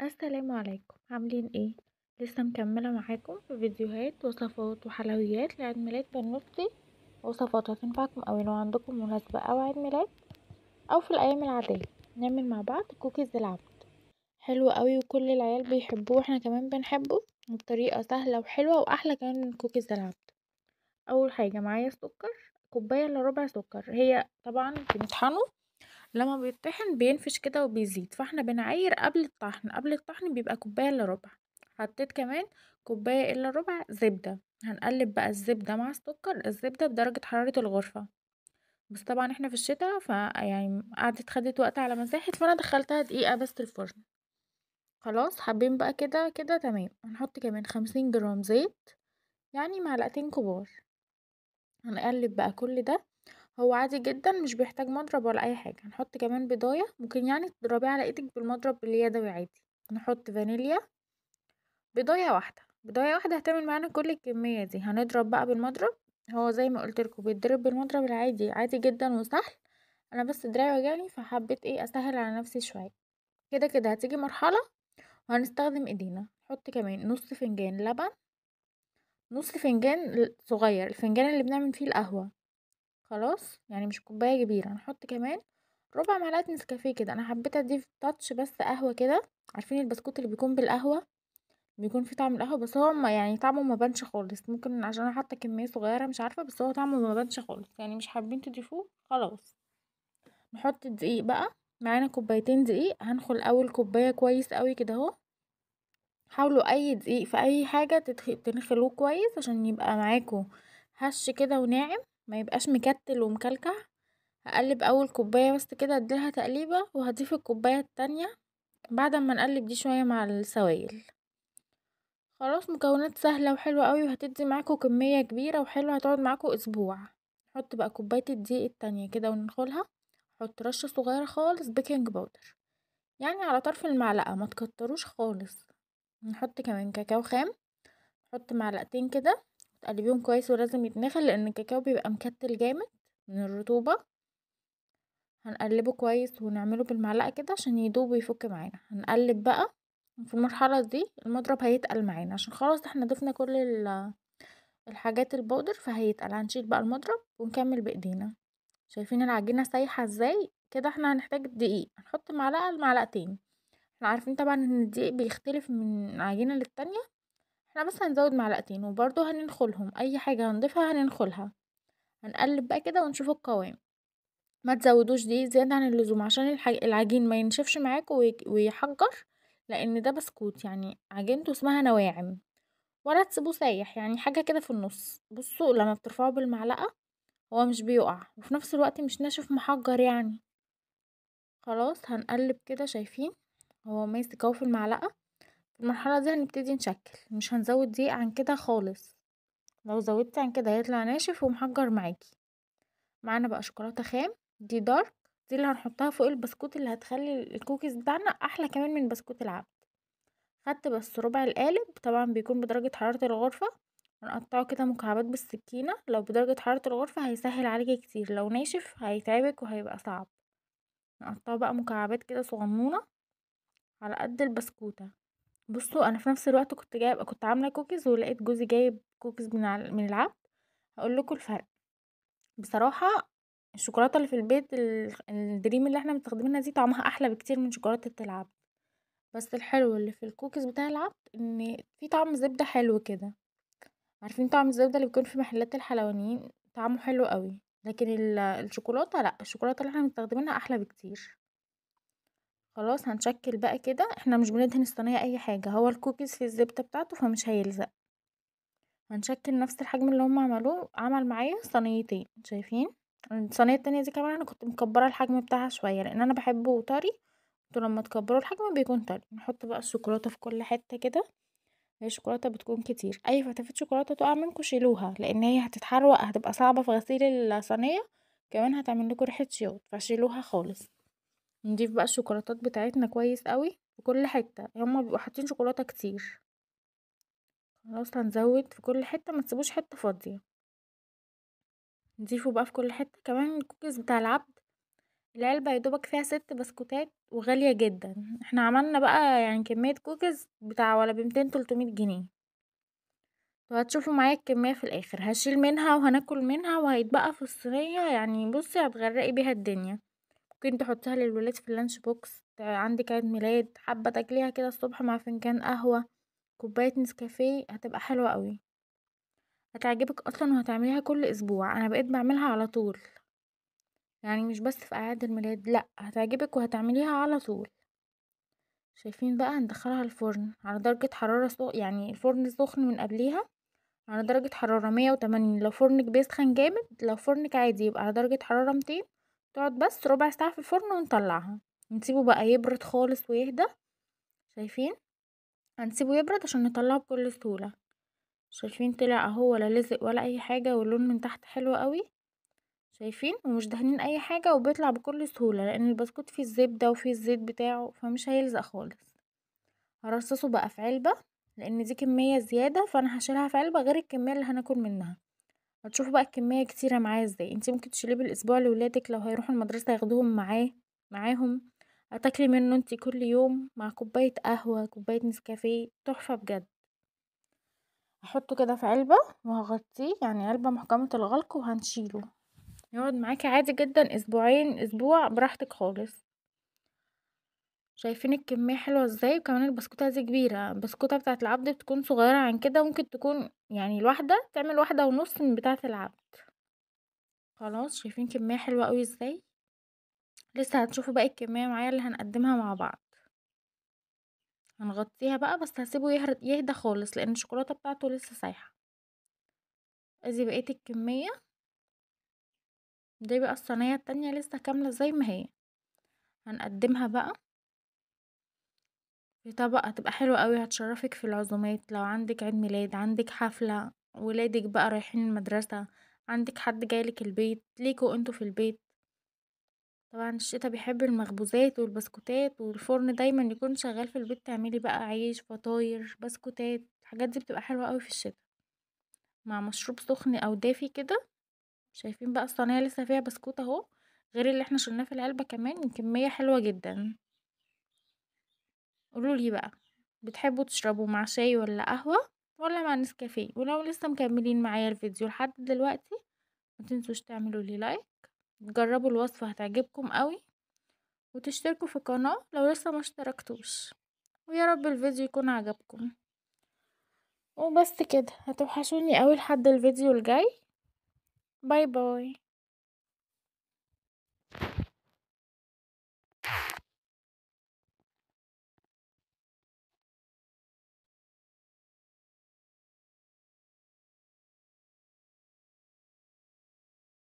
السلام عليكم عاملين ايه لسه مكمله معاكم في فيديوهات وصفات وحلويات لعيد ميلاد بنوتي وصفات هتنفعكم اوي لو عندكم مناسبه او عيد ميلاد او في الايام العاديه نعمل مع بعض كوكيز العبد حلو اوي وكل العيال بيحبوه واحنا كمان بنحبه بطريقه سهله وحلوه واحلى كمان من كوكيز العبد اول حاجه معايا السكر كوبايه الا ربع سكر هي طبعا بنطحنه لما بيتطحن بينفش كده وبيزيد فاحنا بنعاير قبل الطحن قبل الطحن بيبقى كوباية الا ربع حطيت كمان كوباية الا ربع زبدة هنقلب بقى الزبدة مع السكر الزبدة بدرجة حرارة الغرفة بس طبعا احنا في الشتاء فيعني قعدت خدت وقت على ما ساحت فانا دخلتها دقيقة بس الفرن خلاص حابين بقى كده كده تمام هنحط كمان خمسين جرام زيت يعني معلقتين كبار هنقلب بقى كل ده هو عادي جدًا مش بيحتاج مضرب ولا أي حاجة، هنحط كمان بيضاية ممكن يعني تضربيه على إيدِك بالمضرب اليدوي عادي، نحط فانيليا، بيضاية واحدة، بيضاية واحدة هتعمل معانا كل الكمية دي، هنضرب بقى بالمضرب هو زي ما قلت لكم بيتضرب بالمضرب العادي عادي جدًا وسهل، أنا بس دراعي واجعني فحبيت إيه أسهل على نفسي شوية، كده كده هتيجي مرحلة وهنستخدم إيدينا، نحط كمان نص فنجان لبن، نص فنجان صغير الفنجان اللي بنعمل فيه القهوة. خلاص يعني مش كوبايه كبيره هنحط كمان ربع معلقه نسكافيه كده انا حبيت اضيف تاتش بس قهوه كده عارفين البسكوت اللي بيكون بالقهوه بيكون فيه طعم القهوه بس هو ما يعني طعمه ما بانش خالص ممكن عشان انا حاطه كميه صغيره مش عارفه بس هو طعمه ما بانش خالص يعني مش حابين تضيفوه خلاص نحط الدقيق بقى معانا كوبايتين دقيق هنخل اول كوبايه كويس قوي كده اهو حاولوا اي دقيق في اي حاجه تنخلوه كويس عشان يبقى معاكم هش كده وناعم ما يبقاش مكتل ومكلكع هقلب اول كوبايه بس كده اديلها تقليبه وهضيف الكوبايه التانية بعد ما نقلب دي شويه مع السوائل خلاص مكونات سهله وحلوه قوي وهتدي معاكم كميه كبيره وحلوه هتقعد معاكم اسبوع نحط بقى كوبايه الدقيق التانية كده وندخلها نحط رشه صغيره خالص بيكنج باودر يعني على طرف المعلقه ما تكتروش خالص نحط كمان كاكاو خام نحط معلقتين كده تقلبيهم كويس ولازم يتنخل لان الكاكاو بيبقى مكتل جامد من الرطوبة هنقلبه كويس ونعمله بالمعلقة كده عشان يدوب ويفك معانا هنقلب بقى في المرحلة دي المضرب هيتقل معانا عشان خلاص احنا ضفنا كل الحاجات البودر فهيتقل هنشيل بقى المضرب ونكمل بايدينا شايفين العجينة سايحة ازاي كده احنا هنحتاج الدقيق هنحط معلقة لمعلقتين احنا عارفين طبعا ان الدقيق بيختلف من عجينة للتانية احنا بس هنزود معلقتين وبرضو هننخلهم اي حاجة هنضيفها هننخلها هنقلب بقى كده ونشوف القوام ما تزودوش دي زيادة عن اللزوم عشان العجين ما ينشفش معاك ويحجر لان ده بسكوت يعني عجينته اسمها نواعم ولا تسيبوه سايح يعني حاجة كده في النص بصوا لما بترفعوه بالمعلقة هو مش بيقع وفي نفس الوقت مش ناشف محجر يعني خلاص هنقلب كده شايفين هو ماسك اهو في المعلقة المرحلة دي هنبتدي نشكل مش هنزود دي عن كده خالص لو زودت عن كده هيطلع ناشف ومحجر معاكي معانا بقى شوكولاتة خام دي دارك دي اللي هنحطها فوق البسكوت اللي هتخلي الكوكيز بتاعنا احلى كمان من بسكوت العبد خدت بس ربع القالب طبعا بيكون بدرجة حرارة الغرفة هنقطعه كده مكعبات بالسكينة لو بدرجة حرارة الغرفة هيسهل عليك كتير لو ناشف هيتعبك وهيبقى صعب نقطعه بقى مكعبات كده صغنونة على قد البسكوتة بُصّوا، أنا في نفس الوقت كنت جايب كنت عاملة كوكيز ولقيت جوزي جايب كوكيز من من العَبد، هقول لكم الفرق، بصراحة الشوكولاتة اللي في البيت الدريم اللي إحنا مستخدمينها دي طعمها أحلى بكتير من شوكولاتة العَبد، بس الحلو اللي في الكوكيز بتاع العَبد إن في طعم زبدة حلو كده، عارفين طعم الزبدة اللي بيكون في محلات الحلوانيين؟ طعمه حلو أوي، لكن الشوكولاتة لأ، الشوكولاتة اللي إحنا مستخدمينها أحلى بكتير. خلاص هنشكل بقى كده احنا مش بندهن الصينيه اي حاجه هو الكوكيز في الزبده بتاعته فمش هيلزق هنشكل نفس الحجم اللي هم عملوه عمل معايا صينيتين شايفين الصينيه التانية دي كمان انا كنت مكبره الحجم بتاعها شويه لان انا بحبه طري انتوا لما تكبروا الحجم بيكون طري نحط بقى الشوكولاته في كل حته كده هي الشوكولاته بتكون كتير اي في شوكولاته تقع منكم شيلوها لان هي هتتحرق هتبقى صعبه في غسيل الصينيه كمان هتعمل لكم ريحه شياط فشيلوها خالص نضيف بقى الشوكولاتات بتاعتنا كويس قوي في كل حته هما بيبقوا حاطين شوكولاته كتير خلاص هنزود في كل حته ما تسيبوش حته فاضيه نضيفه بقى في كل حته كمان الكوكيز بتاع العبد العلبه يا دوبك فيها ست بسكوتات وغاليه جدا احنا عملنا بقى يعني كميه كوكيز بتاع ولا بمتين تلتمية جنيه وهتشوفوا معايا الكميه في الاخر هشيل منها وهناكل منها وهيتبقى في الصينيه يعني بصي هتغرقي بيها الدنيا ممكن تحطيها للولاد في اللانش بوكس عندك عيد ميلاد حابة تاكليها كده الصبح مع فنجان قهوة كوباية نسكافيه هتبقى حلوة قوي هتعجبك اصلا وهتعمليها كل اسبوع انا بقيت بعملها على طول يعني مش بس في اعياد الميلاد لا هتعجبك وهتعمليها على طول شايفين بقى هندخلها الفرن على درجة حرارة سو... يعني الفرن سخن من قبليها على درجة حرارة مية وتمانين لو فرنك بيسخن جامد لو فرنك عادي يبقى على درجة حرارة 200 تقعد بس ربع ساعة في الفرن ونطلعها نسيبه بقى يبرد خالص ويهدى شايفين هنسيبه يبرد عشان نطلعه بكل سهولة شايفين طلع اهو ولا لزق ولا اي حاجة واللون من تحت حلو قوي شايفين ومش دهنين اي حاجة وبيطلع بكل سهولة لان البسكوت فيه الزبدة وفيه الزيت بتاعه فمش هيلزق خالص هرصصه بقى في علبة لان دي كمية زيادة فانا هشيلها في علبة غير الكمية اللي هناكل منها هتشوفوا بقى الكمية كتيرة معايا ازاي انت ممكن تشيليه بالاسبوع لولادك لو هيروحوا المدرسة ياخدوهم معاه معاهم هتاكلي منه انت كل يوم مع كوباية قهوة كوباية نسكافيه تحفة بجد هحطه كده في علبة وهغطيه يعني علبة محكمة الغلق وهنشيله يقعد معاكي عادي جدا اسبوعين اسبوع براحتك خالص شايفين الكمية حلوة إزاي، وكمان البسكوتة دي كبيرة، البسكوتة بتاعة العبد بتكون صغيرة عن كده، ممكن تكون يعني الواحدة تعمل واحدة ونص من بتاعة العبد. خلاص شايفين كمية حلوة أوي إزاي، لسه هتشوفوا باقي الكمية معايا اللي هنقدمها مع بعض. هنغطيها بقى بس هسيبه يهر يهدى خالص لأن الشوكولاتة بتاعته لسه سايحة. أدي بقية الكمية. دي بقى الصينية التانية لسه كاملة زي ما هي. هنقدمها بقى في طبق هتبقى حلوة أوي هتشرفِك في العزومات، لو عندِك عيد ميلاد، عندِك حفلة، ولادِك بقى رايحين المدرسة، عندِك حد جايلك البيت، ليكوا أنتوا في البيت، طبعًا الشتا بيحب المخبوزات والبسكوتات، والفرن دايمًا يكون شغال في البيت تعملي بقى عيش، فطاير، بسكوتات، الحاجات دي بتبقى حلوة أوي في الشتا، مع مشروب سخن أو دافي كده، شايفين بقى الصينية لسه فيها بسكوت أهو، غير اللي احنا شلناه في العلبة كمان، كمية حلوة جدًا. قولولي بقى بتحبوا تشربوا مع شاي ولا قهوة ولا مع نسكافيه ولو لسه مكملين معايا الفيديو لحد دلوقتي ما تنسوش تعملوا لي لايك تجربوا الوصفة هتعجبكم قوي وتشتركوا في القناة لو لسه ما اشتركتوش ويا رب الفيديو يكون عجبكم وبس كده هتوحشوني قوي لحد الفيديو الجاي باي باي